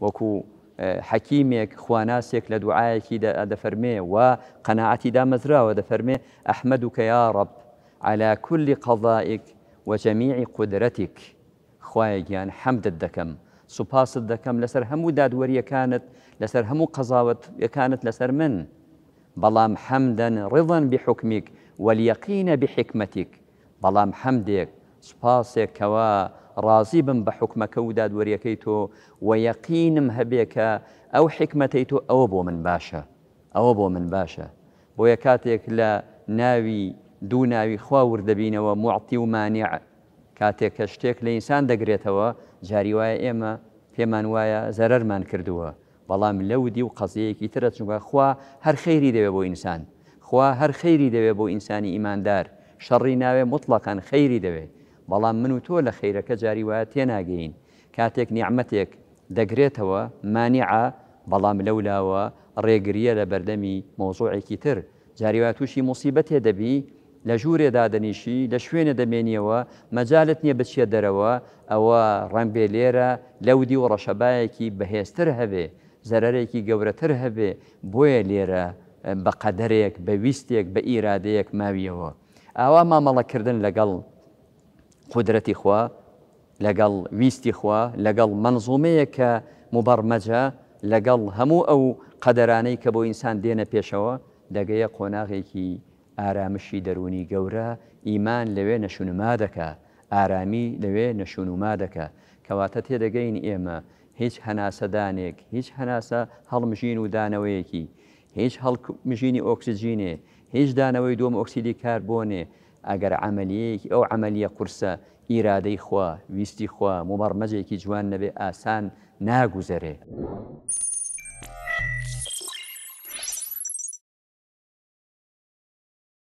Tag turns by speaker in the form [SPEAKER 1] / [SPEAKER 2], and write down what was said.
[SPEAKER 1] وكو اه، حكيمك خواناسك لدعائك دوعاەکی فرمي وقناعتي دا مزرا دەفەرمێ فرمي أحمدك يا رب على كل قضائك وجميع قدرتك خوايك يعني حمد الدكم سباس الدكم لسر همو داد هەموو كانت لسر همو قضاوت كانت لسر من بلام حمدا رضا بحكمك واليقين بحكمتك بلام حمدك سباسك كوا ڕازی بم بە حکومەکە و دادوەریەکەی تۆ و یەقینم هەبێکە ئەو حکمەتەی تۆ ئەوە بۆ من باشە ئەوە بۆ من باشە بۆیە کاتێک لە ناوی دوو ناوی خواور دەبینەوە معتی و مانیع کاتێک کە شتێک لە ئینسان دەگرێتەوە جاریواە ئێمە پێمان وایە زەرەرمان کردووە بەڵام لەودی و قەزەیەکی ترە چونگە خوا هەر خەیری دەوێت بۆ ئینسان خوا هەر خەیری دەوێت بۆ ئینسانی ئیماندار شەڕی ناوێ مطلەکان خەیری دەوێت بەڵام من و تۆ لە خەیرەکە جاری وایە تێناگەین کاتێک نیعممەتێک دەگرێتەوە مانیعە بەڵام لەولاوە ڕێگریە لە بەردەمی مۆزۆعێکی تر جاریوا تووشی مصیبەتێ دەبی لە ژوورێدا دەنیشی لە شوێنە دەمێنیەوە مەجالت نییە بچێ دەرەوە ئەوە ڕەمبێ لێرە لەودی و ڕەشەبایەکی بەهێزتر هەبێ زەرەرێکی گەورەتر هەبێ بۆیە لێرە بە قەدرێک بە ویستێک بە ئیرادەیەک ماویەوە ئاوا مامەڵەکردن لەگەڵ قدرەتی خوا لەگەڵ ویستی خوا لەگەڵ منزومەیە کە مبەرمەجە لەگەڵ هەموو ئەو قەدەرانەی کە بۆ ئینسان دێنە پێشەوە دەگەیە قۆناغێکی ئارامشی دەرونی گەورە ئیمان لەوێ نەشونما دەکە ئارامی لەوێ نەشونما دەکە کەواتە تێدەگەین ئێمە هیچ هەناسەدانێک هیچ هەناسە هەڵمژین و دانەوەیەکی هیچ هەڵ مژینی ئۆکسسیجینێ هیچ دانەوەی دۆم ئۆکسیدی کاربوونێ ئەگەر ئەعملیەیەکی ئەو ئەعملیە قورسە ئیرادەی خوا ویستی خوا ممەڕمەجێکی جوان نەبێ ئاسان ناگوزەرێ.